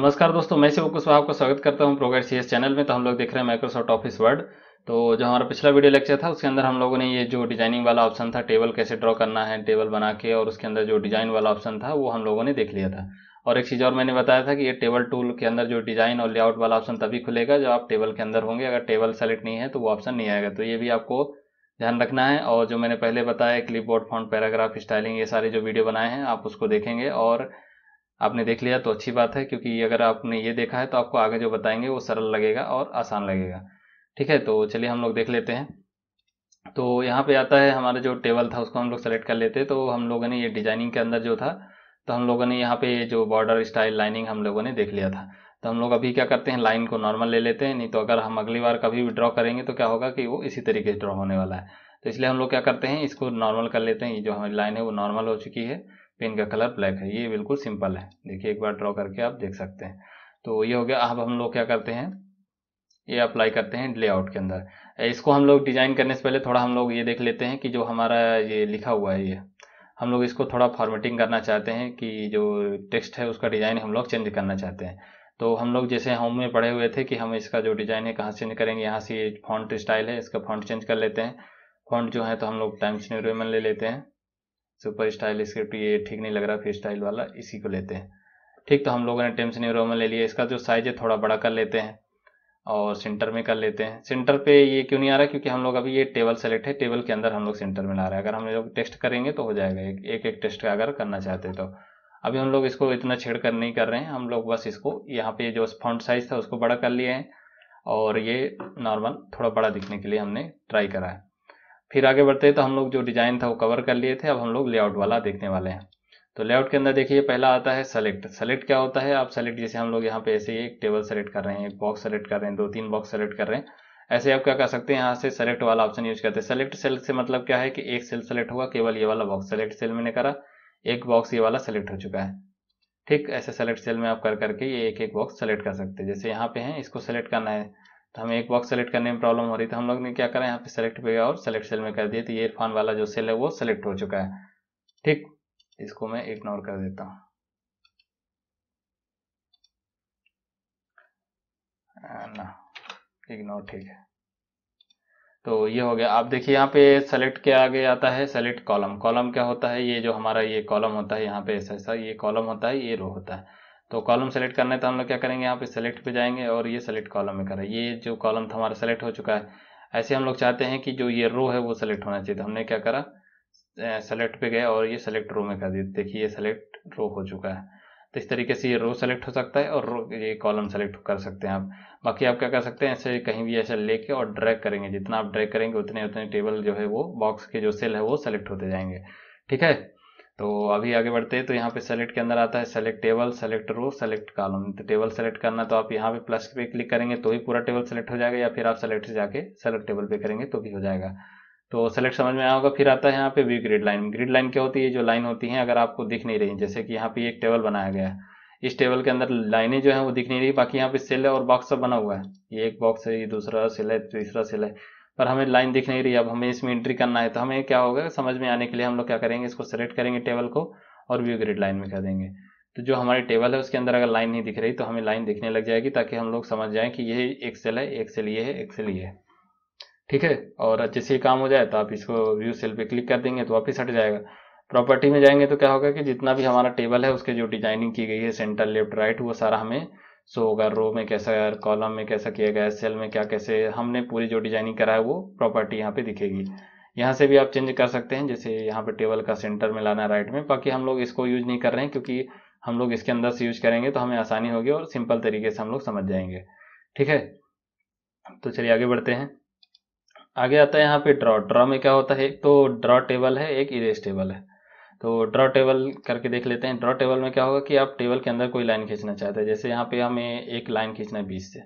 नमस्कार दोस्तों मैं शिव कुशवाहा आपको स्वागत करता हूं प्रोग्रेस सीएस चैनल में तो हम लोग देख रहे हैं माइक्रोसॉफ्ट ऑफिस वर्ड तो जो हमारा पिछला वीडियो लेक्चर था उसके अंदर हम लोगों ने ये जो डिजाइनिंग वाला ऑप्शन था टेबल कैसे ड्रॉ करना है टेबल बना के और उसके अंदर जो डिजाइन वाला ऑप्शन था वो हम लोगों ने देख लिया था और एक चीज़ और मैंने बताया था कि ये टेबल टूल के अंदर जो डिजाइन और लेआउट वाला ऑप्शन तभी खुलेगा जब आप टेबल के अंदर होंगे अगर टेबल सेलेक्ट नहीं है तो वो ऑप्शन नहीं आएगा तो ये भी आपको ध्यान रखना है और जो मैंने पहले बताया क्लिपबोर्ड फॉन्ट पैराग्राफ स्टाइलिंग ये सारे जो वीडियो बनाए हैं आप उसको देखेंगे और आपने देख लिया तो अच्छी बात है क्योंकि अगर आपने ये देखा है तो आपको आगे जो बताएंगे वो सरल लगेगा और आसान लगेगा ठीक है तो चलिए हम लोग देख लेते हैं तो यहाँ पे आता है हमारा जो टेबल था उसको हम लोग सेलेक्ट कर लेते हैं तो हम लोगों ने ये डिजाइनिंग के अंदर जो था तो हम लोगों ने यहाँ पे जो बॉर्डर स्टाइल लाइनिंग हम लोगों ने देख लिया था तो हम लोग अभी क्या करते हैं लाइन को नॉर्मल ले लेते हैं नहीं तो अगर हम अगली बार कभी भी ड्रॉ करेंगे तो क्या होगा कि वो इसी तरीके से ड्रॉ होने वाला है तो इसलिए हम लोग क्या करते हैं इसको नॉर्मल कर लेते हैं ये जो हमारी लाइन है वो नॉर्मल हो चुकी है पेन का कलर ब्लैक है ये बिल्कुल सिंपल है देखिए एक बार ड्रॉ करके आप देख सकते हैं तो ये हो गया अब हम लोग क्या करते हैं ये अप्लाई करते हैं लेआउट के अंदर इसको हम लोग डिजाइन करने से पहले थोड़ा हम लोग ये देख लेते हैं कि जो हमारा ये लिखा हुआ है ये हम लोग इसको थोड़ा फॉर्मेटिंग करना चाहते हैं कि जो टेक्स्ट है उसका डिज़ाइन हम लोग चेंज करना चाहते हैं तो हम लोग जैसे होम में पढ़े हुए थे कि हम इसका जो डिज़ाइन है कहाँ चेंज करेंगे यहाँ से फॉन्ट स्टाइल है इसका फॉन्ट चेंज कर लेते हैं फॉन्ट जो है तो हम लोग टाइम्स न्यू रोमन ले लेते हैं सुपर स्टाइल स्क्रिप्ट ये ठीक नहीं लग रहा फिर स्टाइल वाला इसी को लेते हैं ठीक तो हम लोगों ने टेम्स न्यू रोमन ले लिया इसका जो साइज है थोड़ा बड़ा कर लेते हैं और सेंटर में कर लेते हैं सेंटर पे ये क्यों नहीं आ रहा क्योंकि हम लोग अभी ये टेबल सेलेक्ट है टेबल के अंदर हम लोग सेंटर में ला रहे हैं अगर हम लोग टेस्ट करेंगे तो हो जाएगा एक एक, एक टेस्ट का अगर करना चाहते तो अभी हम लोग इसको इतना छेड़कर नहीं कर रहे हैं हम लोग बस इसको यहाँ पे जो फॉन्ट साइज था उसको बड़ा कर लिए हैं और ये नॉर्मल थोड़ा बड़ा दिखने के लिए हमने ट्राई करा है फिर आगे बढ़ते हैं तो हम लोग जो डिज़ाइन था वो कवर कर लिए थे अब हम लोग लेआउट वाला देखने वाले हैं तो लेआउट के अंदर देखिए पहला आता है सेलेक्ट सेलेक्ट क्या होता है आप सेलेक्ट जैसे हम लोग यहाँ पे ऐसे ही एक टेबल सेलेक्ट कर रहे हैं एक बॉक्स सेलेक्ट कर रहे हैं दो तीन बॉक्स सेलेक्ट कर रहे हैं ऐसे आप क्या कर सकते हैं यहाँ से सेलेक्ट वाला ऑप्शन यूज करते हैं सेलेक्ट सेल से मतलब क्या है कि एक सेल सेलेक्ट होगा केवल ये वाला बॉक्स सेलेक्ट सेल मैंने करा एक बॉक्स ये वाला सेलेक्ट हो चुका है ठीक ऐसे सेलेक्ट सेल में आप कर करके ये एक एक बॉक्स सेलेक्ट कर सकते हैं जैसे यहाँ पे है इसको सेलेक्ट करना है तो हमें एक बॉक्स सेलेक्ट करने में प्रॉब्लम हो रही थी तो हम लोग ने क्या करा यहाँ पे सेलेक्ट पे और सेलेक्ट सेल में कर दिया तो ये इरफान वाला जो सेल है वो सेलेक्ट हो चुका है ठीक इसको मैं इग्नोर कर देता हूँ ना इग्नोर ठीक है तो ये हो गया आप देखिए यहाँ पे सेलेक्ट क्या आगे आता है सेलेक्ट कॉलम कॉलम क्या होता है ये जो हमारा ये कॉलम होता है यहाँ पे ऐसा ऐसा ये कॉलम होता है ये रो होता है तो कॉलम सेलेक्ट करना तो हम लोग क्या करेंगे यहाँ पे सेलेक्ट पे जाएंगे और ये सेलेक्ट कॉलम में करें ये जो कॉलम था हमारा सेलेक्ट हो चुका है ऐसे हम लोग चाहते हैं कि जो ये रो है वो सेलेक्ट होना चाहिए तो हमने क्या करा सेलेक्ट पे गए और ये सेलेक्ट रो में कर दिए देखिए ये सेलेक्ट रो हो चुका है तो इस तरीके से ये रो सेलेक्ट हो सकता है और रो ये कॉलम सेलेक्ट कर सकते हैं आप बाकी आप क्या कर सकते हैं ऐसे कहीं भी ऐसे लेके और ड्रैग करेंगे जितना आप ड्रैग करेंगे उतने उतने टेबल जो है वो बॉक्स के जो सेल है वो सेलेक्ट होते जाएंगे ठीक है तो अभी आगे बढ़ते हैं तो यहाँ पे सेलेक्ट के अंदर आता है select table select row select column तो टेबल सेलेक्ट करना तो आप यहाँ पे प्लस पे क्लिक करेंगे तो ही पूरा टेबल सेलेक्ट हो जाएगा या फिर आप सेलेक्ट से जाके सेलेक्ट टेबल पे करेंगे तो भी हो जाएगा तो सेलेक्ट समझ में आया होगा फिर आता है यहाँ पे view grid line grid line क्या होती है जो लाइन होती है अगर आपको दिख नहीं रही जैसे कि यहाँ पे एक टेबल बनाया गया है इस टेबल के अंदर लाइनें जो है वो दिख नहीं रही बाकी यहाँ पे सेल है और बॉक्स सब बना हुआ है ये एक बॉक्स है ये दूसरा सेल है तीसरा सेल है पर हमें लाइन दिख नहीं रही अब हमें इसमें एंट्री करना है तो हमें क्या होगा समझ में आने के लिए हम लोग क्या करेंगे इसको सेलेक्ट करेंगे टेबल को और व्यू ग्रिड लाइन में कर देंगे तो जो हमारी टेबल है उसके अंदर अगर लाइन नहीं दिख रही तो हमें लाइन दिखने लग जाएगी ताकि हम लोग समझ जाएं कि ये एक सेल है एक सेल ये है एक सेल ये है ठीक है और अच्छे से काम हो जाए तो आप इसको व्यू सेल पे क्लिक कर देंगे तो वापस हट जाएगा प्रॉपर्टी में जाएंगे तो क्या होगा कि जितना भी हमारा टेबल है उसके जो डिजाइनिंग की गई है सेंटर लेफ्ट राइट वो सारा हमें सो होगा रो में कैसा है कॉलम में कैसा किया गया सेल में क्या कैसे हमने पूरी जो डिजाइनिंग करा है वो प्रॉपर्टी यहाँ पे दिखेगी यहाँ से भी आप चेंज कर सकते हैं जैसे यहाँ पे टेबल का सेंटर में लाना राइट में बाकी हम लोग इसको यूज नहीं कर रहे हैं क्योंकि हम लोग इसके अंदर से यूज करेंगे तो हमें आसानी होगी और सिंपल तरीके से हम लोग समझ जाएंगे ठीक है तो चलिए आगे बढ़ते हैं आगे आता है यहाँ पे ड्रॉ ड्रॉ में क्या होता है तो ड्रॉ टेबल है एक इरेज टेबल है तो ड्रॉ टेबल करके देख लेते हैं ड्रॉ टेबल में क्या होगा कि आप टेबल के अंदर कोई लाइन खींचना चाहते हैं जैसे यहाँ पे हमें एक लाइन खींचना है बीस से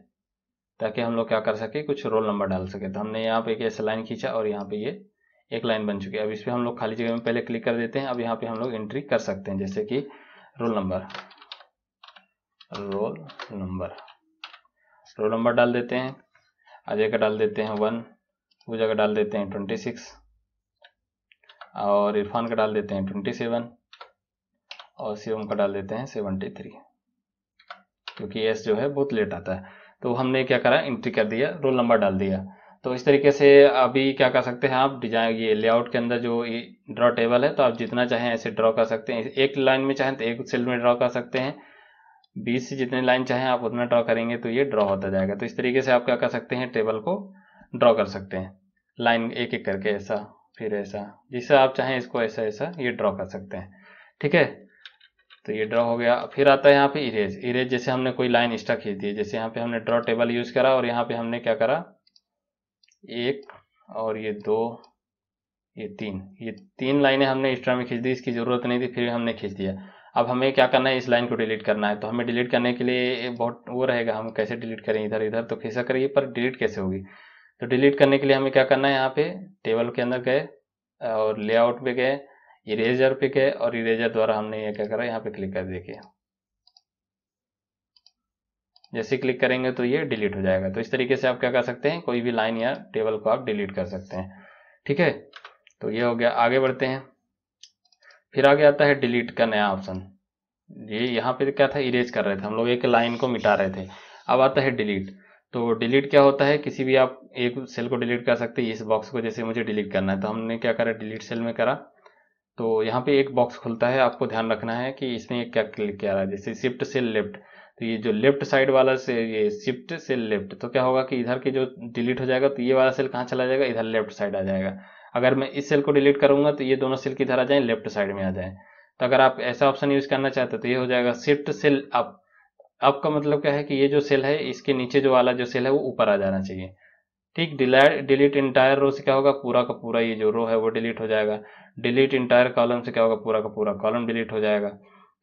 ताकि हम लोग क्या कर सके कुछ रोल नंबर डाल सके तो हमने यहाँ पे एक ऐसा लाइन खींचा और यहाँ पे ये एक लाइन बन चुकी है अब इस पर हम लोग खाली जगह में पहले क्लिक कर देते हैं अब यहाँ पे हम लोग एंट्री कर सकते हैं जैसे कि roll number roll number roll number डाल देते हैं अजय का डाल देते हैं वन पूजा का डाल देते हैं ट्वेंटी सिक्स और इरफान का डाल देते हैं ट्वेंटी सेवन और शिवम का डाल देते हैं सेवेंटी थ्री क्योंकि एस जो है बहुत लेट आता है तो हमने क्या करा एंट्री कर दिया रोल नंबर डाल दिया तो इस तरीके से अभी क्या कर सकते हैं आप डिजाइन ये लेआउट के अंदर जो ये ड्रॉ टेबल है तो आप जितना चाहें ऐसे ड्रॉ कर सकते हैं एक लाइन में चाहें तो एक सेल में ड्रॉ कर सकते हैं बीस से जितने लाइन चाहें आप उतना ड्रॉ करेंगे तो ये ड्रॉ होता जाएगा तो इस तरीके से आप क्या कर सकते हैं टेबल को ड्रॉ कर सकते हैं लाइन एक एक करके ऐसा फिर ऐसा जिसे आप चाहें इसको ऐसा ऐसा ये ड्रॉ कर सकते हैं ठीक है तो ये ड्रॉ हो गया फिर आता है यहाँ पे इरेज इरेज जैसे हमने कोई लाइन एक्स्ट्रा खींच दी जैसे यहाँ पे हमने ड्रॉ टेबल यूज करा और यहाँ पे हमने क्या करा एक और ये दो ये तीन ये तीन लाइनें हमने एक्स्ट्रा में खींच दी इसकी जरूरत नहीं थी फिर भी हमने खींच दिया अब हमें क्या करना है इस लाइन को डिलीट करना है तो हमें डिलीट करने के लिए बहुत वो रहेगा हम कैसे डिलीट करें इधर इधर तो खींचा करिए पर डिलीट कैसे होगी तो डिलीट करने के लिए हमें क्या करना है यहाँ पे टेबल के अंदर गए और लेआउट पे गए इरेजर पे गए और इरेजर द्वारा हमने ये क्या करा यहाँ पे क्लिक कर देखिए जैसे क्लिक करेंगे तो ये डिलीट हो जाएगा तो इस तरीके से आप क्या कर सकते हैं कोई भी लाइन या टेबल को आप डिलीट कर सकते हैं ठीक है तो ये हो गया आगे बढ़ते हैं फिर आगे आता है डिलीट का नया ऑप्शन ये यहाँ पे क्या था इरेज कर रहे थे हम लोग एक लाइन को मिटा रहे थे अब आता है डिलीट तो डिलीट क्या होता है किसी भी आप एक सेल को डिलीट कर सकते हैं इस बॉक्स को जैसे मुझे डिलीट करना है तो हमने क्या करा डिलीट सेल में करा तो यहाँ पे एक बॉक्स खुलता है आपको ध्यान रखना है कि इसमें क्या क्लिक किया रहा है जैसे शिफ्ट सेल लेफ्ट तो ये जो लेफ्ट साइड वाला से ये शिफ्ट सेल लेफ्ट तो क्या होगा कि इधर के जो डिलीट हो जाएगा तो ये वाला सेल कहाँ चला जाएगा इधर लेफ्ट साइड आ जाएगा अगर मैं इस सेल को डिलीट करूंगा तो ये दोनों सेल किधर आ जाए लेफ्ट साइड में आ जाए तो अगर आप ऐसा ऑप्शन यूज करना चाहते तो ये हो जाएगा शिफ्ट सेल अप अप का मतलब क्या है कि ये जो सेल है इसके नीचे जो वाला जो सेल है वो ऊपर आ जाना चाहिए ठीक डिलीट इंटायर रो से क्या होगा पूरा का पूरा ये जो रो है वो डिलीट हो जाएगा डिलीट इंटायर कॉलम से क्या होगा पूरा का पूरा कॉलम डिलीट हो जाएगा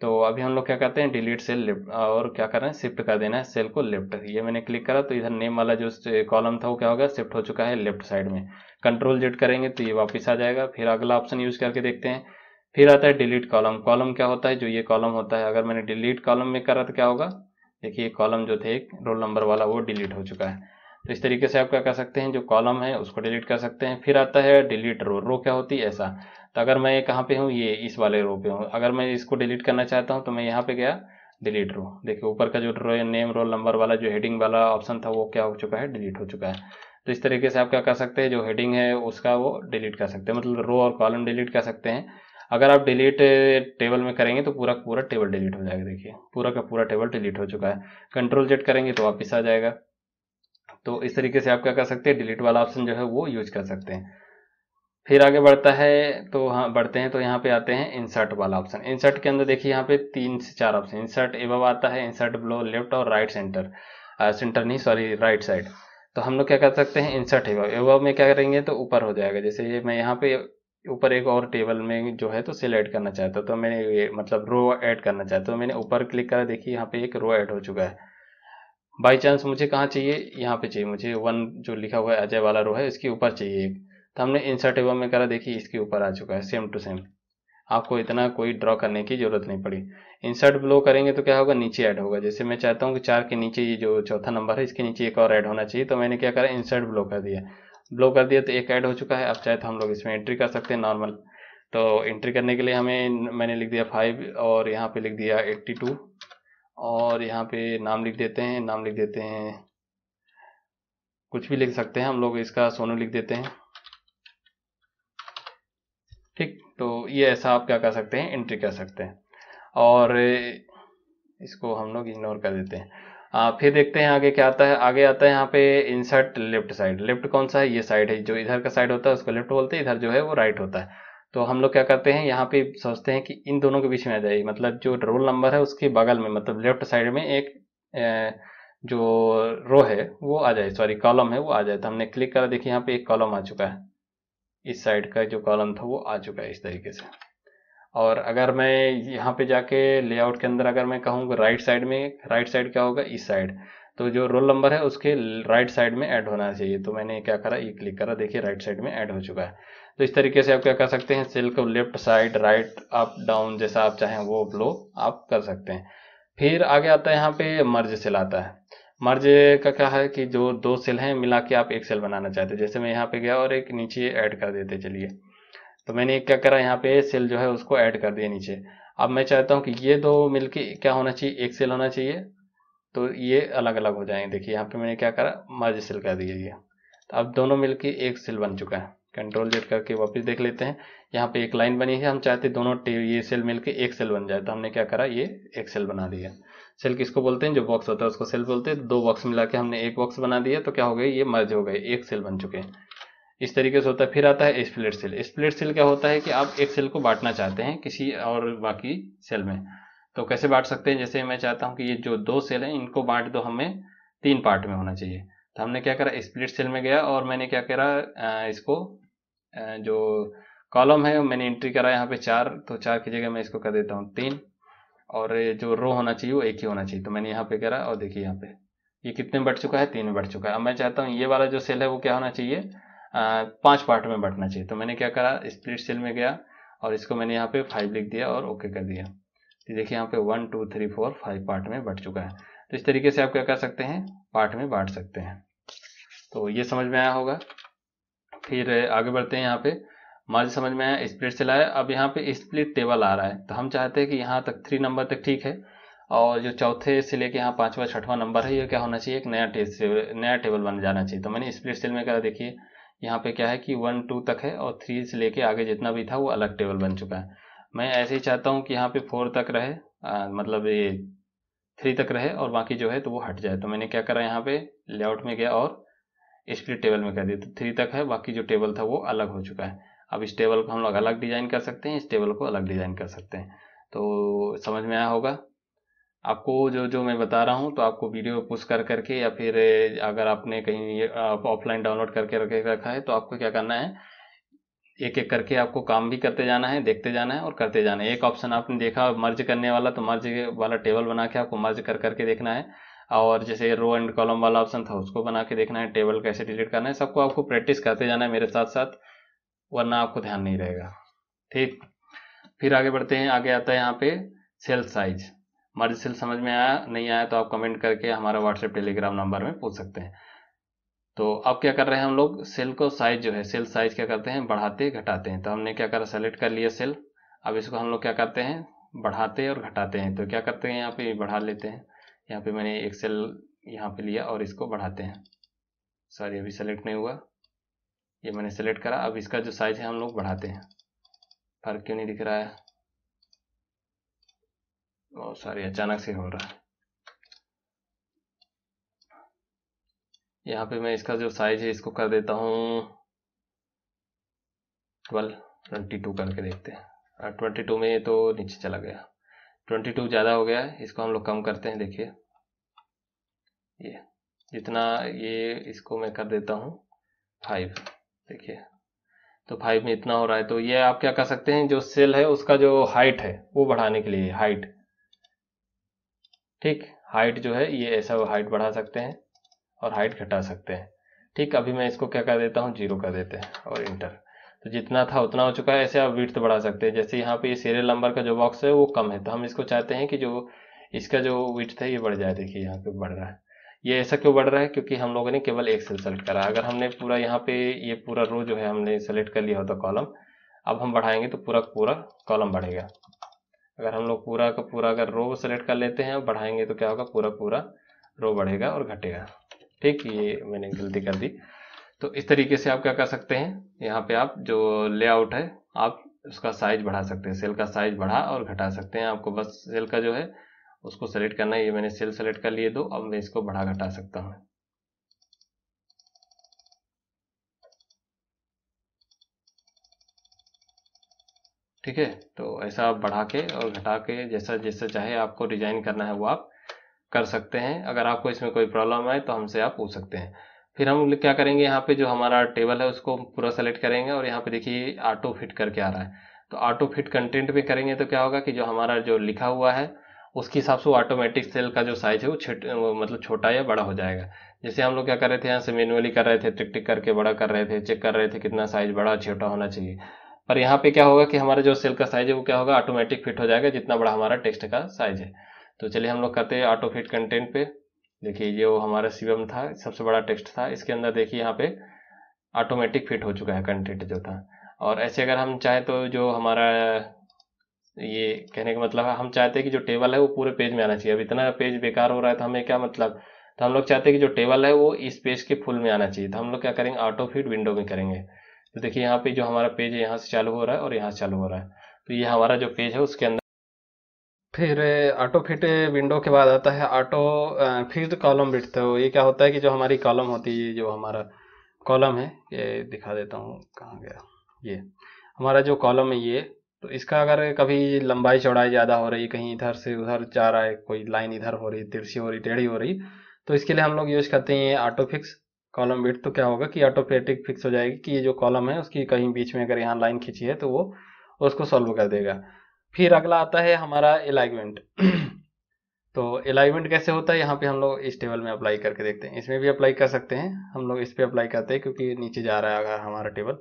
तो अभी हम लोग क्या करते हैं डिलीट सेल लिफ्ट और क्या कर रहे हैं शिफ्ट कर देना है सेल को लेफ्ट ये मैंने क्लिक करा तो इधर नेम वाला जो कॉलम था वो क्या होगा शिफ्ट हो चुका है लेफ्ट साइड में कंट्रोल जेट करेंगे तो ये वापस आ जाएगा फिर अगला ऑप्शन यूज़ करके देखते हैं फिर आता है डिलीट कॉलम कॉलम क्या होता है जो ये कॉलम होता है अगर मैंने डिलीट कॉलम में करा तो क्या होगा देखिए कॉलम जो थे रोल नंबर वाला वो डिलीट हो चुका है तो इस तरीके से आप क्या कर सकते हैं जो कॉलम है उसको डिलीट कर सकते हैं फिर आता है डिलीट रो रो क्या होती है ऐसा तो अगर मैं कहाँ पे हूँ ये इस वाले रो पे हूँ अगर मैं इसको डिलीट करना चाहता हूँ तो मैं यहाँ पे गया डिलीट रो देखिए ऊपर का जो रो नेम रोल नंबर वाला जो हेडिंग वाला ऑप्शन था वो क्या हो चुका है डिलीट हो चुका है तो इस तरीके से आप क्या कर सकते हैं जो हेडिंग है उसका वो डिलीट कर सकते हैं मतलब रो और कॉलम डिलीट कर सकते हैं अगर आप डिलीट टेबल में करेंगे तो पूरा पूरा टेबल डिलीट हो जाएगा देखिए पूरा का पूरा टेबल डिलीट हो चुका है कंट्रोल जेट करेंगे तो वापस आ जाएगा तो इस तरीके से आप क्या कर सकते हैं डिलीट वाला ऑप्शन जो है वो यूज कर सकते हैं फिर आगे बढ़ता है तो हाँ बढ़ते हैं तो यहाँ पे आते हैं इंसर्ट वाला ऑप्शन इंसर्ट के अंदर देखिए यहाँ पे तीन से चार ऑप्शन इंसर्ट एव आता है इंसर्ट ब्लो लेफ्ट और राइट सेंटर सेंटर नहीं सॉरी राइट साइड तो हम लोग क्या कर सकते हैं इंसर्ट एव एव में क्या करेंगे तो ऊपर हो जाएगा जैसे ये मैं यहाँ पे ऊपर एक और टेबल में जो है तो सेल करना चाहता तो मैंने ये मतलब रो ऐड करना चाहता तो मैंने ऊपर क्लिक करा देखिए यहाँ पे एक रो ऐड हो चुका है बाई चांस मुझे कहाँ चाहिए यहाँ पे चाहिए मुझे वन जो लिखा हुआ है अजय वाला रो है इसके ऊपर चाहिए एक तो हमने इंसर्ट एवं में करा देखिए इसके ऊपर आ चुका है सेम टू सेम आपको इतना कोई ड्रॉ करने की जरूरत नहीं पड़ी इंसर्ट ब्लो करेंगे तो क्या होगा नीचे ऐड होगा जैसे मैं चाहता हूँ कि चार के नीचे ये जो चौथा नंबर है इसके नीचे एक और ऐड होना चाहिए तो मैंने क्या करा इंसर्ट ब्लो कर दिया ब्लो कर दिया तो एक ऐड हो चुका है अब चाहे तो हम लोग इसमें एंट्री कर सकते हैं नॉर्मल तो एंट्री करने के लिए हमें मैंने लिख दिया फाइव और यहाँ पे लिख दिया एट्टी टू और यहाँ पे नाम लिख देते हैं नाम लिख देते हैं कुछ भी लिख सकते हैं हम लोग इसका सोनू लिख देते हैं ठीक तो ये ऐसा आप क्या कर सकते हैं एंट्री कर सकते हैं और इसको हम लोग इग्नोर कर देते हैं आ, फिर देखते हैं आगे क्या आता है आगे आता है यहाँ पे इंसर्ट लेफ्ट साइड लेफ्ट कौन सा है ये साइड है जो इधर का साइड होता है उसको लेफ्ट बोलते हैं इधर जो है वो राइट होता है तो हम लोग क्या करते हैं यहाँ पे सोचते हैं कि इन दोनों के बीच में आ जाएगी मतलब जो रोल नंबर है उसके बगल में मतलब लेफ्ट साइड में एक ए, जो रो है वो आ जाए सॉरी कॉलम है वो आ जाए तो हमने क्लिक करा देखिए यहाँ पे एक कॉलम आ चुका है इस साइड का जो कॉलम था वो आ चुका है इस तरीके से और अगर मैं यहाँ पे जाके लेआउट के अंदर अगर मैं कहूँगा राइट साइड में राइट साइड क्या होगा इस साइड तो जो रोल नंबर है उसके राइट साइड में ऐड होना चाहिए तो मैंने क्या करा ये क्लिक करा देखिए राइट साइड में ऐड हो चुका है तो इस तरीके से आप क्या कर सकते हैं सेल को left side right up down जैसा आप चाहें वो ब्लो आप कर सकते हैं फिर आगे आता है यहाँ पे मर्ज सेल आता है मर्ज का क्या है कि जो दो सेल हैं मिला के आप एक सेल बनाना चाहते हैं जैसे मैं यहाँ पे गया और एक नीचे ऐड कर देते चलिए तो मैंने क्या करा यहाँ पे सेल जो है उसको ऐड कर दिया नीचे अब मैं चाहता हूँ कि ये दो मिलके क्या होना चाहिए एक सेल होना चाहिए तो ये अलग अलग हो जाएंगे देखिए यहाँ पे मैंने क्या करा मर्ज सेल कर दिया ये तो अब दोनों मिलके एक सेल बन चुका है कंट्रोल जेड करके वापस देख लेते हैं यहाँ पे एक लाइन बनी है हम चाहते दोनों ये सेल मिलके एक सेल बन जाए तो हमने क्या करा ये एक सेल बना दिया सेल किसको बोलते हैं जो बॉक्स होता है उसको सेल बोलते हैं दो बॉक्स मिला के हमने एक बॉक्स बना दिया तो क्या हो गया ये मर्ज हो गए एक सेल बन चुके हैं इस तरीके से होता है फिर आता है स्प्लिट सेल स्प्लिट सेल क्या होता है कि आप एक सेल को बांटना चाहते हैं किसी और बाकी सेल में तो कैसे बांट सकते हैं जैसे मैं चाहता हूँ कि ये जो दो सेल हैं इनको बांट दो हमें तीन पार्ट में होना चाहिए तो हमने क्या करा स्प्लिट सेल में गया और मैंने क्या करा इसको जो कॉलम है मैंने एंट्री करा यहाँ पे चार तो चार की जगह मैं इसको कर देता हूँ तीन और जो रो होना चाहिए वो एक ही होना चाहिए तो मैंने यहाँ पे करा और देखिए यहाँ पे ये कितने बढ़ चुका है तीन में बढ़ चुका है अब मैं चाहता हूँ ये वाला जो सेल है वो क्या होना चाहिए पाँच पांच पार्ट में बटना चाहिए तो मैंने क्या करा स्प्लिट सेल में गया और इसको मैंने यहाँ पे फाइव लिख दिया और ओके कर दिया देखिए यहाँ पे one two three four five part में बट चुका है तो इस तरीके से आप क्या कर सकते हैं पार्ट में बांट सकते हैं तो ये समझ में आया होगा फिर आगे बढ़ते हैं यहाँ पे मार्जिन समझ में आया स्प्लिट से लाया अब यहाँ पे स्प्लिट टेबल आ रहा है तो हम चाहते हैं कि यहाँ तक थ्री नंबर तक ठीक है और जो चौथे से लेके यहाँ पांचवा छठवां नंबर है ये क्या होना चाहिए एक नया टेबल नया टेबल बन जाना चाहिए तो मैंने स्प्लिट सेल में क्या देखिए यहाँ पे क्या है कि वन टू तक है और थ्री से लेके आगे जितना भी था वो अलग टेबल बन चुका है मैं ऐसे ही चाहता हूँ कि यहाँ पे फोर तक रहे आ, मतलब ये थ्री तक रहे और बाकी जो है तो वो हट जाए तो मैंने क्या करा यहाँ पे लेआउट में गया और स्प्लिट टेबल में कर दिया तो थ्री तक है बाकी जो टेबल था वो अलग हो चुका है अब इस टेबल को हम लोग अलग डिज़ाइन कर सकते हैं इस टेबल को अलग डिज़ाइन कर सकते हैं तो समझ में आया होगा आपको जो जो मैं बता रहा हूँ तो आपको वीडियो पुश कर करके या फिर अगर आपने कहीं ऑफलाइन डाउनलोड करके रखे रखा है तो आपको क्या करना है एक एक करके आपको काम भी करते जाना है देखते जाना है और करते जाना है एक ऑप्शन आपने देखा मर्ज करने वाला तो मर्ज वाला टेबल बना के आपको मर्ज कर करके देखना है और जैसे रो एंड कॉलम वाला ऑप्शन था उसको बना के देखना है टेबल कैसे डिलीट करना है सबको आपको प्रैक्टिस करते जाना है मेरे साथ साथ वरना आपको ध्यान नहीं रहेगा ठीक फिर आगे बढ़ते हैं आगे आता है यहाँ पे सेल साइज मर्ज सेल समझ में आया नहीं आया तो आप कमेंट करके हमारा व्हाट्सएप टेलीग्राम नंबर में पूछ सकते हैं तो अब क्या कर रहे हैं हम लोग सेल को साइज जो है सेल साइज क्या करते हैं बढ़ाते घटाते हैं तो हमने क्या करा सेलेक्ट कर लिया सेल अब इसको हम लोग क्या करते हैं बढ़ाते और घटाते हैं तो क्या करते हैं यहाँ पे बढ़ा लेते हैं यहाँ पे मैंने एक सेल यहाँ पे लिया और इसको बढ़ाते हैं सॉरी अभी सेलेक्ट नहीं हुआ ये मैंने सेलेक्ट करा अब इसका जो साइज है हम लोग बढ़ाते हैं फर्क क्यों नहीं दिख रहा है सॉरी अचानक से हो रहा है यहाँ पे मैं इसका जो साइज है इसको कर देता हूँ ट्वेल्व ट्वेंटी टू करके देखते हैं ट्वेंटी टू में तो नीचे चला गया ट्वेंटी टू ज़्यादा हो गया है इसको हम लोग कम करते हैं देखिए ये जितना ये इसको मैं कर देता हूँ फाइव देखिए तो फाइव में इतना हो रहा है तो ये आप क्या कर सकते हैं जो सेल है उसका जो हाइट है वो बढ़ाने के लिए हाइट ठीक हाइट जो है ये ऐसा हाइट बढ़ा सकते हैं और हाइट घटा सकते हैं ठीक अभी मैं इसको क्या कर देता हूँ जीरो कर देते हैं और इंटर तो जितना था उतना हो चुका है ऐसे आप विर्थ बढ़ा सकते हैं जैसे यहाँ पे ये सीरियल नंबर का जो बॉक्स है वो कम है तो हम इसको चाहते हैं कि जो इसका जो विथ है ये बढ़ जाए देखिए यहाँ पे बढ़ रहा है ये ऐसा क्यों बढ़ रहा है क्योंकि हम लोगों ने केवल एक सेल सेलेक्ट करा अगर हमने पूरा यहाँ पे ये पूरा रो जो है हमने सेलेक्ट कर लिया होता तो कॉलम अब हम बढ़ाएंगे तो पूरा पूरा कॉलम बढ़ेगा अगर हम लोग पूरा का पूरा अगर रो सेलेक्ट कर लेते हैं बढ़ाएंगे तो क्या होगा पूरा पूरा रो बढ़ेगा और घटेगा ठीक ये मैंने गलती कर दी तो इस तरीके से आप क्या कर सकते हैं यहाँ पे आप जो लेआउट है आप उसका साइज बढ़ा सकते हैं सेल का साइज बढ़ा और घटा सकते हैं आपको बस सेल का जो है उसको सेलेक्ट करना है ये मैंने सेल सेलेक्ट कर लिए दो अब मैं इसको बढ़ा घटा सकता हूँ ठीक है तो ऐसा आप बढ़ा के और घटा के जैसा जैसा चाहे आपको डिजाइन करना है वो आप कर सकते हैं अगर आपको इसमें कोई प्रॉब्लम आए तो हमसे आप पूछ सकते हैं फिर हम क्या करेंगे यहाँ पे जो हमारा टेबल है उसको पूरा सेलेक्ट करेंगे और यहाँ पे देखिए ऑटो फिट करके आ रहा है तो ऑटो फिट कंटेंट पे करेंगे तो क्या होगा कि जो हमारा जो लिखा हुआ है उसके हिसाब से ऑटोमेटिक सेल का जो साइज है वो छोट मतलब छोटा या बड़ा हो जाएगा जैसे हम लोग क्या कर रहे थे यहाँ से मैनुअली कर रहे थे टिक टिक करके बड़ा कर रहे थे चेक कर रहे थे कितना साइज बड़ा छोटा होना चाहिए पर यहाँ पे क्या होगा कि हमारा जो सेल का साइज है वो क्या होगा ऑटोमेटिक फिट हो जाएगा जितना बड़ा हमारा टेक्स्ट का साइज है तो चलिए हम लोग करते हैं ऑटो फिट कंटेंट पे देखिए ये वो हमारा सीवम था सबसे बड़ा टेक्स्ट था इसके अंदर देखिए यहाँ पे ऑटोमेटिक फिट हो चुका है कंटेंट जो था और ऐसे अगर हम चाहें तो जो हमारा ये कहने का मतलब है हम चाहते हैं कि जो टेबल है वो पूरे पेज में आना चाहिए अब इतना पेज बेकार हो रहा है तो हमें क्या मतलब तो हम लोग चाहते हैं कि जो टेबल है वो इस पेज के फुल में आना चाहिए तो हम लोग क्या करेंगे ऑटो फिट विंडो में करेंगे तो देखिए यहाँ पे जो हमारा पेज है यहाँ से चालू हो रहा है और यहाँ से चालू हो रहा है तो ये हमारा जो पेज है उसके अंदर फिर ऑटो फिट विंडो के बाद आता है ऑटो फिर कॉलम बिट तो ये क्या होता है कि जो हमारी कॉलम होती है जो हमारा कॉलम है ये दिखा देता हूँ कहाँ गया ये हमारा जो कॉलम है ये तो इसका अगर कभी लंबाई चौड़ाई ज़्यादा हो रही कहीं इधर से उधर जा रहा है कोई लाइन इधर हो रही तिरछी हो रही टेढ़ी हो रही तो इसके लिए हम लोग यूज़ करते हैं ये ऑटो फिक्स कॉलम बिट तो क्या होगा कि ऑटोमेटिक फिक्स हो जाएगी कि ये जो कॉलम है उसकी कहीं बीच में अगर यहाँ लाइन खींची है तो वो उसको सॉल्व कर देगा फिर अगला आता है हमारा अलाइनमेंट तो अलाइनमेंट कैसे होता है यहाँ पे हम लोग इस टेबल में अप्लाई करके देखते हैं इसमें भी अप्लाई कर सकते हैं हम लोग इस पर अप्लाई करते हैं क्योंकि नीचे जा रहा है अगर हमारा टेबल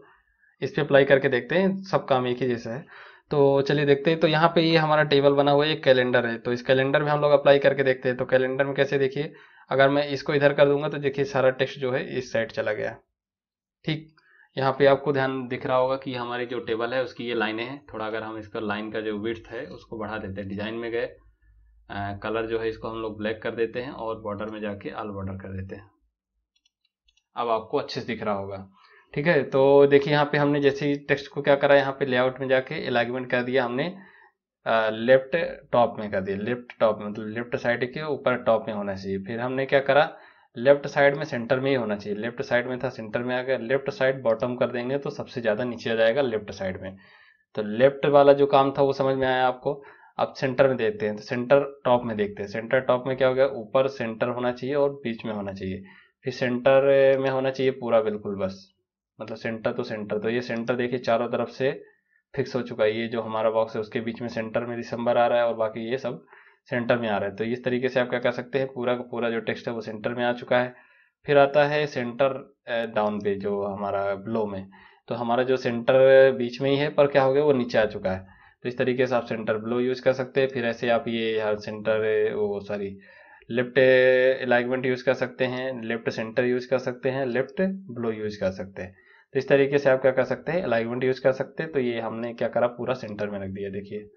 इस पर अप्लाई करके देखते हैं सब काम एक ही जैसा है तो चलिए देखते हैं तो यहाँ पे ये यह हमारा टेबल बना हुआ है एक कैलेंडर है तो इस कैलेंडर में हम लोग अप्लाई करके देखते हैं तो कैलेंडर में कैसे देखिए अगर मैं इसको इधर कर दूंगा तो देखिए सारा टेक्स्ट जो है इस साइड चला गया ठीक यहाँ पे आपको ध्यान दिख रहा होगा कि हमारी जो टेबल है उसकी ये लाइनें हैं थोड़ा अगर हम इसका लाइन का जो विर्थ है उसको बढ़ा देते हैं डिजाइन में गए कलर जो है इसको हम लोग ब्लैक कर देते हैं और बॉर्डर में जाके आल बॉर्डर कर देते हैं अब आपको अच्छे से दिख रहा होगा ठीक है तो देखिए यहाँ पे हमने जैसे टेक्स्ट को क्या करा यहाँ पे लेआउट में जाके अलाइनमेंट कर दिया हमने लेफ्ट टॉप में कर दिया लेफ्ट टॉप में मतलब लेफ्ट साइड के ऊपर टॉप में होना चाहिए फिर हमने क्या करा लेफ्ट साइड में सेंटर में ही होना चाहिए लेफ्ट साइड में था सेंटर में आ गया लेफ्ट साइड बॉटम कर देंगे तो सबसे ज़्यादा नीचे जाएगा लेफ्ट साइड में तो लेफ्ट वाला जो काम था वो समझ में आया आपको आप सेंटर में देखते हैं तो सेंटर टॉप में देखते हैं सेंटर टॉप में क्या हो गया ऊपर सेंटर होना चाहिए और बीच में होना चाहिए फिर सेंटर में होना चाहिए पूरा बिल्कुल बस मतलब सेंटर तो सेंटर तो ये सेंटर देखिए चारों तरफ से फिक्स हो चुका है ये जो हमारा बॉक्स है उसके बीच में सेंटर में दिसंबर आ रहा है और बाकी ये सब सेंटर में आ रहा है तो इस तरीके से आप क्या कर सकते हैं पूरा का पूरा जो टेक्स्ट है वो सेंटर में आ चुका है फिर आता है सेंटर डाउन पे जो हमारा ब्लो में तो हमारा जो सेंटर बीच में ही है पर क्या हो गया वो नीचे आ चुका है तो इस तरीके से आप सेंटर ब्लो यूज़ कर सकते हैं फिर ऐसे आप ये यहाँ सेंटर वो सॉरी लेफ्ट अलाइनमेंट यूज़ कर सकते हैं लेफ्ट सेंटर यूज़ कर सकते हैं लेफ्ट ब्लो यूज़ कर सकते हैं तो इस तरीके से आप क्या कर सकते हैं अलाइनमेंट यूज़ कर सकते हैं तो ये हमने क्या करा पूरा सेंटर में रख दिया देखिए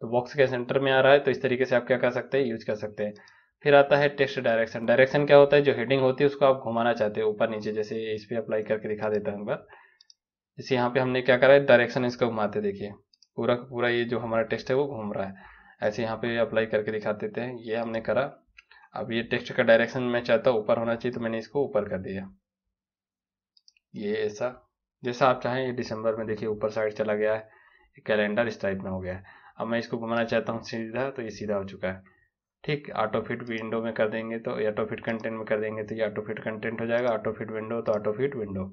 तो बॉक्स के सेंटर में आ रहा है तो इस तरीके से आप क्या कर सकते हैं यूज कर सकते हैं फिर आता है टेक्स्ट डायरेक्शन डायरेक्शन क्या होता है जो हेडिंग होती है उसको आप घुमाना चाहते हो ऊपर नीचे जैसे इस पर अप्लाई करके दिखा देता हूँ बार जैसे यहाँ पे हमने क्या करा है डायरेक्शन इसको घुमाते देखिए पूरा पूरा ये जो हमारा टेक्स्ट है वो घूम रहा है ऐसे यहाँ पे अप्लाई करके दिखा देते हैं ये हमने करा अब ये टेक्स्ट का डायरेक्शन मैं चाहता हूँ ऊपर होना चाहिए तो मैंने इसको ऊपर कर दिया ये ऐसा जैसा आप चाहें ये दिसंबर में देखिए ऊपर साइड चला गया है कैलेंडर इस टाइप में हो गया है अब मैं इसको घुमाना चाहता हूँ सीधा तो ये सीधा हो चुका है ठीक ऑटो फिट विंडो में कर देंगे तो ऑटो फिट कंटेंट में कर देंगे तो ये ऑटो फिट कंटेंट हो जाएगा ऑटो फिट विंडो तो ऑटो फिट विंडो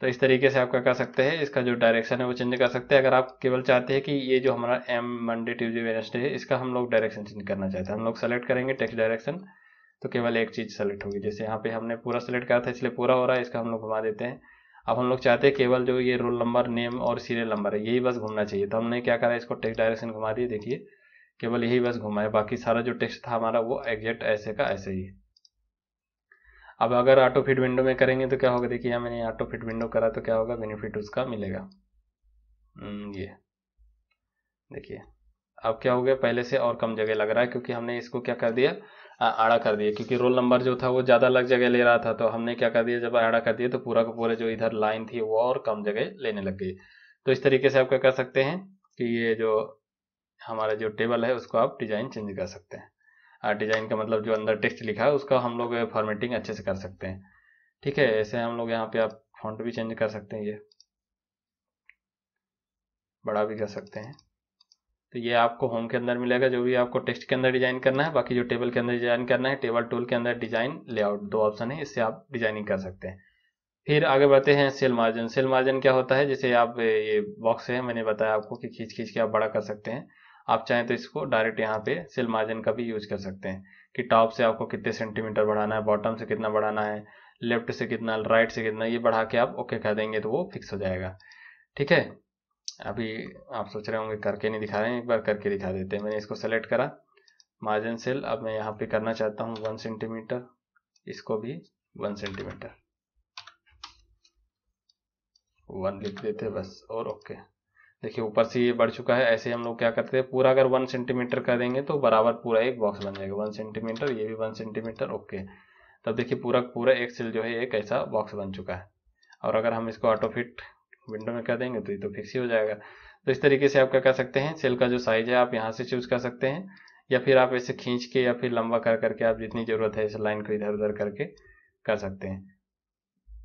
तो इस तरीके से आप क्या कर सकते हैं इसका जो डायरेक्शन है वो चेंज कर सकते हैं अगर आप केवल चाहते हैं कि ये जो हमारा एम मंडे ट्यूजडे वेनसडे है इसका हम लोग डायरेक्शन चेंज करना चाहते हैं हम लोग सेलेक्ट करेंगे टेक्स्ट डायरेक्शन तो केवल एक चीज़ सेलेक्ट होगी जैसे यहाँ पे हमने पूरा सेलेक्ट करा था इसलिए पूरा हो रहा है इसका हम लोग घुमा देते हैं अब हम लोग चाहते हैं केवल जो ये रोल नंबर नेम और सीरियल नंबर है यही बस घूमना चाहिए तो हमने क्या करा इसको टेक्स्ट डायरेक्शन घुमा दिए देखिए केवल यही बस घुमा है बाकी सारा जो टेक्स्ट था हमारा वो एग्जैक्ट ऐसे का ऐसे ही अब अगर ऑटो फिट विंडो में करेंगे तो क्या होगा देखिए मैंने ऑटो फिट विंडो करा तो क्या होगा बेनिफिट उसका मिलेगा हम्म, ये देखिए अब क्या हो गया पहले से और कम जगह लग रहा है क्योंकि हमने इसको क्या कर दिया आड़ा कर दिए क्योंकि रोल नंबर जो था वो ज़्यादा अलग जगह ले रहा था तो हमने क्या कर दिया जब आड़ा कर दिया तो पूरा का पूरा जो इधर लाइन थी वो और कम जगह लेने लग गई तो इस तरीके से आप क्या कर सकते हैं कि ये जो हमारा जो टेबल है उसको आप डिज़ाइन चेंज कर सकते हैं डिज़ाइन का मतलब जो अंदर टेक्स्ट लिखा है उसका हम लोग फॉर्मेटिंग अच्छे से कर सकते हैं ठीक है ऐसे हम लोग यहाँ पे आप फॉन्ट भी चेंज कर सकते हैं ये बड़ा भी कर सकते हैं तो ये आपको होम के अंदर मिलेगा जो भी आपको टेक्स्ट के अंदर डिजाइन करना है बाकी जो टेबल के अंदर डिजाइन करना है टेबल टूल के अंदर डिजाइन लेआउट दो ऑप्शन है इससे आप डिजाइनिंग कर सकते हैं फिर आगे बढ़ते हैं सेल मार्जिन सेल मार्जिन क्या होता है जैसे आप ये बॉक्स है मैंने बताया आपको कि खींच खींच के आप बड़ा कर सकते हैं आप चाहें तो इसको डायरेक्ट यहाँ पे सेल मार्जिन का भी यूज कर सकते हैं कि टॉप से आपको कितने सेंटीमीटर बढ़ाना है बॉटम से कितना बढ़ाना है लेफ्ट से कितना राइट से कितना ये बढ़ा के आप ओके कर देंगे तो वो फिक्स हो जाएगा ठीक है अभी आप सोच रहे होंगे करके नहीं दिखा रहे हैं एक बार करके दिखा देते हैं मैंने इसको सेलेक्ट करा मार्जिन सेल अब मैं यहाँ पे करना चाहता हूँ वन सेंटीमीटर इसको भी वन सेंटीमीटर वन लिख देते बस और ओके देखिए ऊपर से ये बढ़ चुका है ऐसे हम लोग क्या करते हैं पूरा अगर वन सेंटीमीटर कर देंगे तो बराबर पूरा एक बॉक्स बन जाएगा वन सेंटीमीटर ये भी वन सेंटीमीटर ओके तब देखिए पूरा पूरा एक सेल जो है एक ऐसा बॉक्स बन चुका है और अगर हम इसको ऑटोफिट विंडो में कर देंगे तो ये तो फिक्स ही हो जाएगा तो इस तरीके से आप क्या कर सकते हैं सेल का जो साइज है आप यहाँ से चूज कर सकते हैं या फिर आप ऐसे खींच के या फिर लंबा कर करके आप जितनी ज़रूरत है ऐसे लाइन को इधर उधर करके कर सकते हैं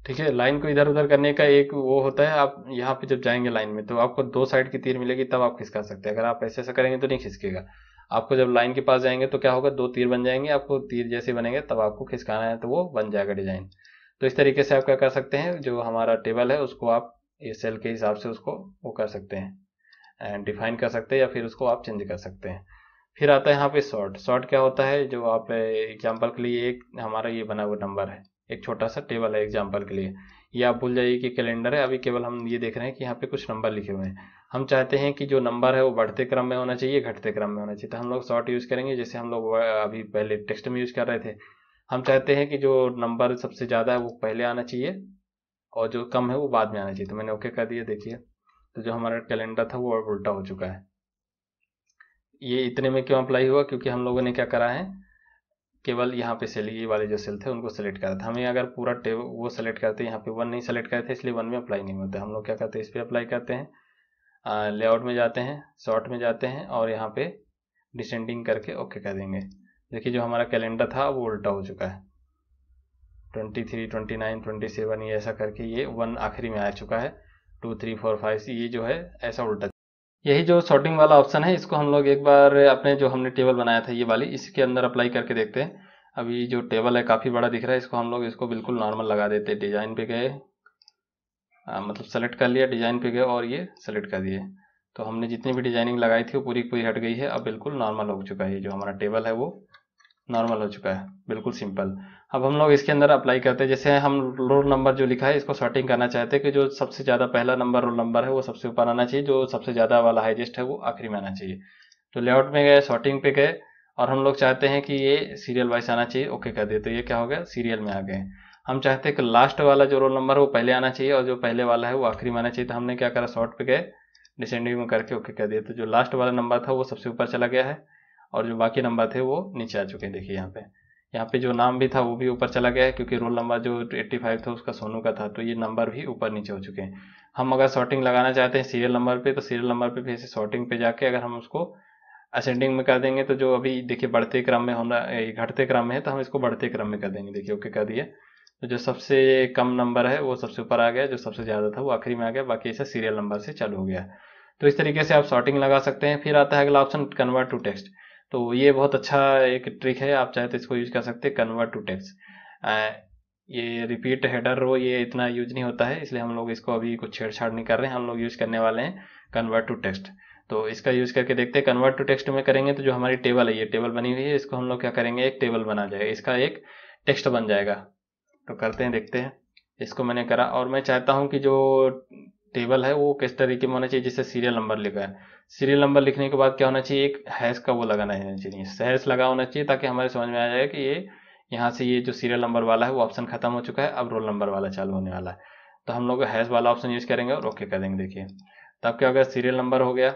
ठीक है लाइन को इधर उधर करने का एक वो होता है आप यहाँ पे जब जाएंगे लाइन में तो आपको दो साइड की तीर मिलेगी तब आप खिसका सकते हैं अगर आप ऐसे ऐसा करेंगे तो नहीं खिसकेगा आपको जब लाइन के पास जाएंगे तो क्या होगा दो तीर बन जाएंगे आपको तीर जैसे बनेंगे तब आपको खिसकाना है तो वो बन जाएगा डिजाइन तो इस तरीके से आप क्या कर सकते हैं जो हमारा टेबल है उसको आप ये सेल के हिसाब से उसको वो कर सकते हैं एंड डिफाइन कर सकते हैं या फिर उसको आप चेंज कर सकते हैं फिर आता है यहाँ पे शॉर्ट शॉर्ट क्या होता है जो आप एग्जाम्पल के लिए एक हमारा ये बना हुआ नंबर है एक छोटा सा टेबल है एग्जाम्पल के लिए ये आप भूल जाइए कि कैलेंडर है अभी केवल हम ये देख रहे हैं कि यहाँ पे कुछ नंबर लिखे हुए हैं हम चाहते हैं कि जो नंबर है वो बढ़ते क्रम में होना चाहिए घटते क्रम में होना चाहिए तो हम लोग शॉर्ट यूज़ करेंगे जैसे हम लोग अभी पहले टेक्स्ट में यूज़ कर रहे थे हम चाहते हैं कि जो नंबर सबसे ज़्यादा है वो पहले आना चाहिए और जो कम है वो बाद में आना चाहिए तो मैंने ओके कर दिया देखिए तो जो हमारा कैलेंडर था वो अब उल्टा हो चुका है ये इतने में क्यों अप्लाई हुआ क्योंकि हम लोगों ने क्या करा है केवल यहाँ पे सेल ये वाले जो सेल थे उनको सेलेक्ट करा था हमें अगर पूरा टेब वो सेलेक्ट करते यहाँ पे वन नहीं सेलेक्ट करते इसलिए वन में अप्लाई नहीं होता हम लोग क्या करते हैं इस पर अप्लाई करते हैं लेआउट में जाते हैं शॉर्ट में जाते हैं और यहाँ पे डिसेंडिंग करके ओके कर देंगे देखिए जो हमारा कैलेंडर था वो उल्टा हो चुका है twenty three twenty nine twenty seven ये ऐसा करके ये वन आखिरी में आ चुका है टू थ्री फोर फाइव ये जो है ऐसा उल्टा यही जो सॉर्टिंग वाला ऑप्शन है इसको हम लोग एक बार अपने जो हमने टेबल बनाया था ये वाली इसके अंदर अप्लाई करके देखते हैं अभी जो टेबल है काफ़ी बड़ा दिख रहा है इसको हम लोग इसको बिल्कुल नॉर्मल लगा देते हैं डिज़ाइन पे गए आ, मतलब सेलेक्ट कर लिया डिज़ाइन पे गए और ये सेलेक्ट कर दिए तो हमने जितनी भी डिजाइनिंग लगाई थी वो पूरी पूरी हट गई है अब बिल्कुल नॉर्मल हो चुका है जो हमारा टेबल है वो नॉर्मल हो चुका है बिल्कुल सिंपल अब हम लोग इसके अंदर अप्लाई करते हैं जैसे हम रोल नंबर जो लिखा है इसको सॉर्टिंग करना चाहते हैं कि जो सबसे ज़्यादा पहला नंबर रोल नंबर है वो सबसे ऊपर आना चाहिए जो सबसे ज़्यादा वाला हाइजेस्ट है वो आखिरी में आना चाहिए तो लेआउट में गए सॉर्टिंग पे गए और हम लोग चाहते हैं कि ये सीरियल वाइज आना चाहिए ओके कर दे तो ये क्या हो गया सीरियल में आ गए हम चाहते हैं कि लास्ट वाला जो रोल नंबर है वो पहले आना चाहिए और जो पहले वाला है वो आखिरी में आना चाहिए तो हमने क्या करा शॉर्ट पे गए डिसेंडिंग में करके ओके कर दिया तो जो लास्ट वाला नंबर था वो सबसे ऊपर चला गया है और जो बाकी नंबर थे वो नीचे आ चुके हैं देखिए यहाँ पे यहाँ पे जो नाम भी था वो भी ऊपर चला गया है क्योंकि रोल नंबर जो 85 था उसका सोनू का था तो ये नंबर भी ऊपर नीचे हो चुके हैं हम अगर शॉर्टिंग लगाना चाहते हैं सीरियल नंबर पे तो सीरियल नंबर पे फिर से शॉर्टिंग पे जाके अगर हम उसको असेंडिंग में कर देंगे तो जो अभी देखिए बढ़ते क्रम में होना घटते क्रम में है तो हम इसको बढ़ते क्रम में कर देंगे देखिए ओके कर दिए तो जो सबसे कम नंबर है वो सबसे ऊपर आ गया जो सबसे ज़्यादा था वो आखिरी में आ गया बाकी ऐसा सीरियल नंबर से चालू हो गया तो इस तरीके से आप शॉर्टिंग लगा सकते हैं फिर आता है अगला ऑप्शन कन्वर्ट टू टेक्स्ट तो ये बहुत अच्छा एक ट्रिक है आप चाहे तो इसको यूज कर सकते हैं कन्वर्ट टू टेक्स ये रिपीट हेडर रो ये इतना यूज नहीं होता है इसलिए हम लोग इसको अभी कुछ छेड़छाड़ नहीं कर रहे हैं हम लोग यूज करने वाले हैं कन्वर्ट टू टेक्स्ट तो इसका यूज करके देखते हैं कन्वर्ट टू टेक्स्ट में करेंगे तो जो हमारी टेबल है ये टेबल बनी हुई है इसको हम लोग क्या करेंगे एक टेबल बना जाएगा इसका एक टेक्स्ट बन जाएगा तो करते हैं देखते हैं इसको मैंने करा और मैं चाहता हूँ कि जो टेबल है वो किस तरीके में होना चाहिए जिससे सीरियल नंबर लिखा है सीरियल नंबर लिखने के बाद क्या होना चाहिए एक हैश का वो लगाना है चाहिए हैश लगा होना चाहिए ताकि हमारे समझ में आ जाए कि ये यहाँ से ये जो सीरियल नंबर वाला है वो ऑप्शन खत्म हो चुका है अब रोल नंबर वाला चालू होने वाला है तो हम लोग हैश वाला ऑप्शन यूज़ करेंगे और ओके करेंगे देखिए तो अब क्या गया सीरियल नंबर हो गया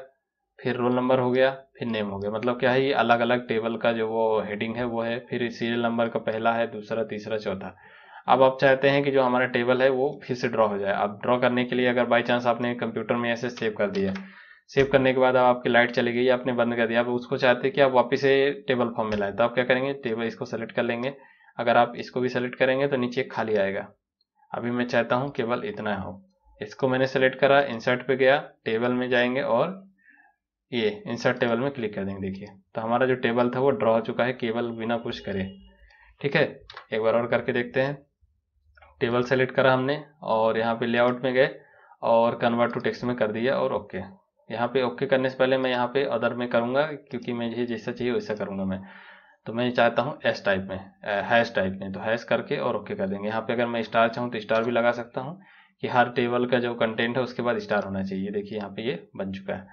फिर रोल नंबर हो गया फिर नेम हो गया मतलब क्या है ये अलग अलग टेबल का जो वो हेडिंग है वो है फिर सीरियल नंबर का पहला है दूसरा तीसरा चौथा अब आप चाहते हैं कि जो हमारा टेबल है वो फिर से ड्रॉ हो जाए अब ड्रॉ करने के लिए अगर बाई चांस आपने कंप्यूटर में ऐसे सेव कर दिया सेव करने के बाद अब आपकी लाइट चली गई आपने बंद कर दिया अब उसको चाहते हैं कि आप वापस से टेबल फॉर्म में लाए तो आप क्या करेंगे टेबल इसको सेलेक्ट कर लेंगे अगर आप इसको भी सेलेक्ट करेंगे तो नीचे खाली आएगा अभी मैं चाहता हूँ केवल इतना हो इसको मैंने सेलेक्ट करा इंसर्ट पे गया टेबल में जाएंगे और ये इंसर्ट टेबल में क्लिक कर देंगे देखिए तो हमारा जो टेबल था वो ड्रॉ हो चुका है केवल बिना कुछ करे ठीक है एक बार और करके देखते हैं टेबल सेलेक्ट करा हमने और यहाँ पे लेआउट में गए और कन्वर्ट टू टेक्स्ट में कर दिया और ओके यहाँ पे ओके करने से पहले मैं यहाँ पे अदर में करूँगा क्योंकि मैं ये जैसा चाहिए वैसा करूँगा मैं तो मैं चाहता हूँ एस टाइप में हैश टाइप में तो हैश करके और ओके कर देंगे यहाँ पे अगर मैं स्टार चाहूँ तो स्टार भी लगा सकता हूँ कि हर टेबल का जो कंटेंट है उसके बाद स्टार होना चाहिए देखिए यहाँ पे ये बन चुका है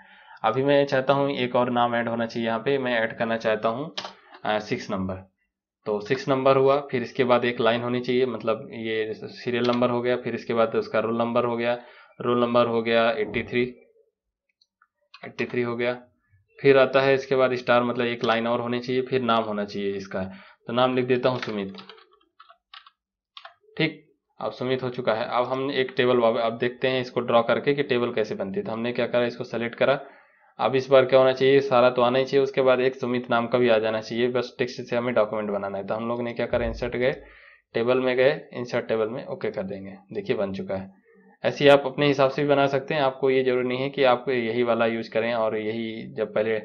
अभी मैं चाहता हूँ एक और नाम ऐड होना चाहिए यहाँ पे मैं ऐड करना चाहता हूँ सिक्स नंबर तो सिक्स नंबर हुआ फिर इसके बाद एक लाइन होनी चाहिए मतलब ये सीरियल नंबर हो गया फिर इसके बाद उसका रोल नंबर हो गया रोल नंबर हो गया एट्टी थ्री 83 थ्री हो गया फिर आता है इसके बाद स्टार मतलब एक लाइन और होनी चाहिए फिर नाम होना चाहिए इसका तो नाम लिख देता हूँ सुमित ठीक अब सुमित हो चुका है अब हमने एक टेबल अब देखते हैं इसको ड्रॉ करके कि टेबल कैसे बनती है तो हमने क्या करा इसको सेलेक्ट करा अब इस बार क्या होना चाहिए सारा तो आना ही चाहिए उसके बाद एक सुमित नाम का भी आ जाना चाहिए बस टेक्स्ट से हमें डॉक्यूमेंट बनाना है तो हम लोग ने क्या करा इंसर्ट गए टेबल में गए इंसर्ट टेबल में ओके कर देंगे देखिए बन चुका है ऐसी आप अपने हिसाब से भी बना सकते हैं आपको ये जरूरी नहीं है कि आप यही वाला यूज करें और यही जब पहले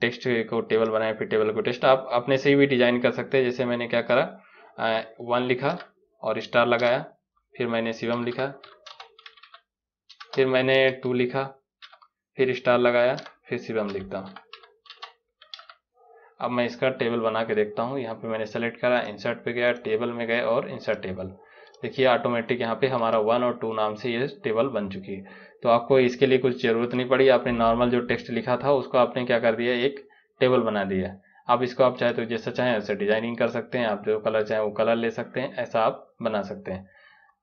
टेक्स्ट को टेबल बनाए फिर टेबल को टेक्स्ट आप अपने से भी डिजाइन कर सकते हैं जैसे मैंने क्या करा वन लिखा और स्टार लगाया फिर मैंने शिवम लिखा फिर मैंने टू लिखा फिर स्टार लगाया फिर शिवम लिखता हूँ अब मैं इसका टेबल बना के देखता हूँ यहाँ पे मैंने सेलेक्ट करा इंसर्ट पे गया टेबल में गए और इंसर्ट टेबल देखिए ऑटोमेटिक यहाँ पे हमारा वन और टू नाम से ये टेबल बन चुकी है तो आपको इसके लिए कुछ ज़रूरत नहीं पड़ी आपने नॉर्मल जो टेक्स्ट लिखा था उसको आपने क्या कर दिया एक टेबल बना दिया आप इसको आप चाहे तो जैसा चाहें वैसे डिजाइनिंग कर सकते हैं आप जो कलर चाहें वो कलर ले सकते हैं ऐसा आप बना सकते हैं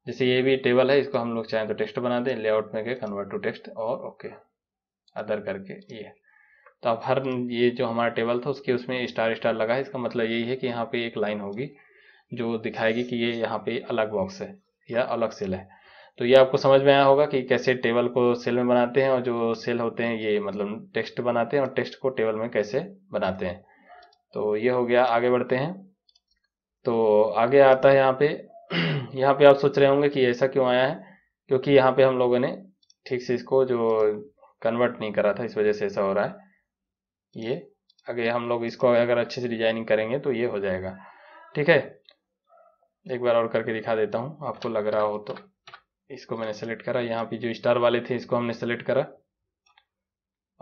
जैसे ये भी टेबल है इसको हम लोग चाहें तो टेक्स्ट बना दें लेआउट में गए कन्वर्ट टू टेक्स्ट और ओके अदर करके ये तो आप हर ये जो हमारा टेबल था उसके उसमें स्टार स्टार लगा है इसका मतलब यही है कि यहाँ पे एक लाइन होगी जो दिखाएगी कि ये यहाँ पे अलग बॉक्स है या अलग सेल है तो ये आपको समझ में आया होगा कि कैसे टेबल को सेल में बनाते हैं और जो सेल होते हैं ये मतलब टेक्स्ट बनाते हैं और टेक्स्ट को टेबल में कैसे बनाते हैं तो ये हो गया आगे बढ़ते हैं तो आगे आता है यहाँ पे यहाँ पे आप सोच रहे होंगे कि ऐसा क्यों आया है क्योंकि यहाँ पे हम लोगों ने ठीक से इसको जो कन्वर्ट नहीं करा था इस वजह से ऐसा हो रहा है ये अगर हम लोग इसको अगर अच्छे से डिजाइनिंग करेंगे तो ये हो जाएगा ठीक है एक बार और करके दिखा देता हूँ आपको लग रहा हो तो इसको मैंने सेलेक्ट करा यहाँ पे जो स्टार वाले थे इसको हमने सेलेक्ट करा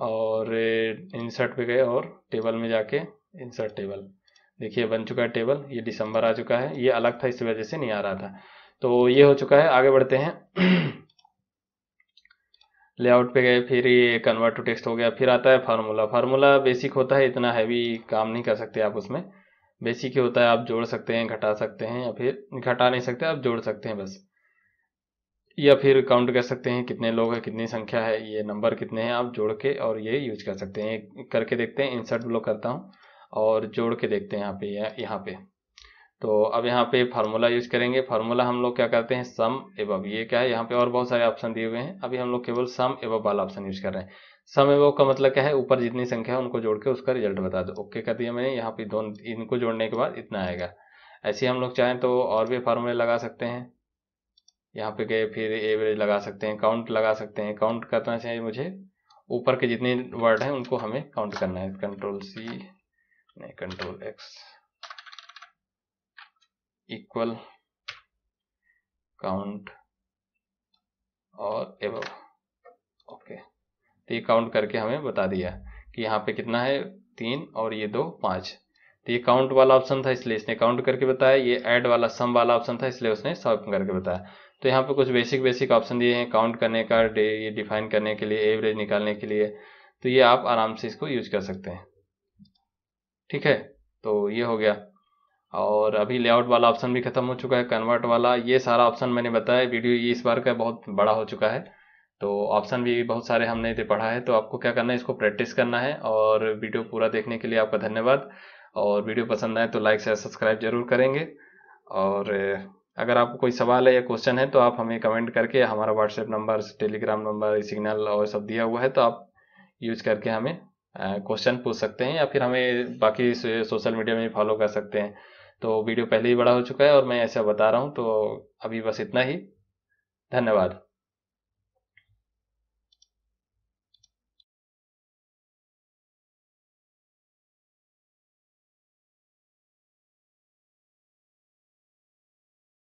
और इंसर्ट पे गए और टेबल में जाके इंसर्ट टेबल देखिए बन चुका है टेबल ये दिसंबर आ चुका है ये अलग था इस वजह से नहीं आ रहा था तो ये हो चुका है आगे बढ़ते हैं लेआउट पे गए फिर ये कन्वर्ट टू टेक्स्ट हो गया फिर आता है फार्मूला फार्मूला बेसिक होता है इतना हैवी काम नहीं कर सकते आप उसमें बेसिक ही होता है आप जोड़ सकते हैं घटा सकते हैं या फिर घटा नहीं सकते आप जोड़ सकते हैं बस या फिर काउंट कर सकते हैं कितने लोग हैं कितनी संख्या है ये नंबर कितने हैं आप जोड़ के और ये यूज कर सकते हैं करके देखते हैं इंसर्ट ब्लॉक करता हूँ और जोड़ के देखते हैं यहाँ पे यहाँ पे तो अब यहाँ पे फार्मूला यूज करेंगे फार्मूला हम लोग क्या करते हैं सम एवब ये क्या है यहाँ पे और बहुत सारे ऑप्शन दिए हुए हैं अभी हम लोग केवल सम एवब वाला ऑप्शन यूज कर रहे हैं समय वो का मतलब क्या है ऊपर जितनी संख्या है उनको जोड़ के उसका रिजल्ट बता दो ओके कर दिया मैंने यहाँ पे दोनों इनको जोड़ने के बाद इतना आएगा ऐसे हम लोग चाहें तो और भी फार्मूले लगा सकते हैं यहाँ पे गए फिर एवरेज लगा सकते हैं काउंट लगा सकते हैं काउंट करना चाहिए मुझे ऊपर के जितने वर्ड हैं उनको हमें काउंट करना है कंट्रोल सी नहीं कंट्रोल एक्स इक्वल काउंट और एव ओके तो ये काउंट करके हमें बता दिया कि यहाँ पे कितना है तीन और ये दो पाँच तो ये काउंट वाला ऑप्शन था इसलिए इसने काउंट करके बताया ये ऐड वाला सम वाला ऑप्शन था इसलिए उसने सम करके बताया तो यहाँ पे कुछ बेसिक बेसिक ऑप्शन दिए हैं काउंट करने का ये डिफाइन करने के लिए एवरेज निकालने के लिए तो ये आप आराम से इसको यूज कर सकते हैं ठीक है तो ये हो गया और अभी लेआउट वाला ऑप्शन भी खत्म हो चुका है कन्वर्ट वाला ये सारा ऑप्शन मैंने बताया वीडियो ये इस बार का बहुत बड़ा हो चुका है तो ऑप्शन भी बहुत सारे हमने इधर पढ़ा है तो आपको क्या करना है इसको प्रैक्टिस करना है और वीडियो पूरा देखने के लिए आपका धन्यवाद और वीडियो पसंद आए तो लाइक शेयर सब्सक्राइब जरूर करेंगे और अगर आपको कोई सवाल है या क्वेश्चन है तो आप हमें कमेंट करके हमारा WhatsApp number Telegram number Signal और सब दिया हुआ है तो आप यूज करके हमें क्वेश्चन पूछ सकते हैं या फिर हमें बाकी सोशल मीडिया में फॉलो कर सकते हैं तो वीडियो पहले ही बड़ा हो चुका है और मैं ऐसा बता रहा हूँ तो अभी बस इतना ही धन्यवाद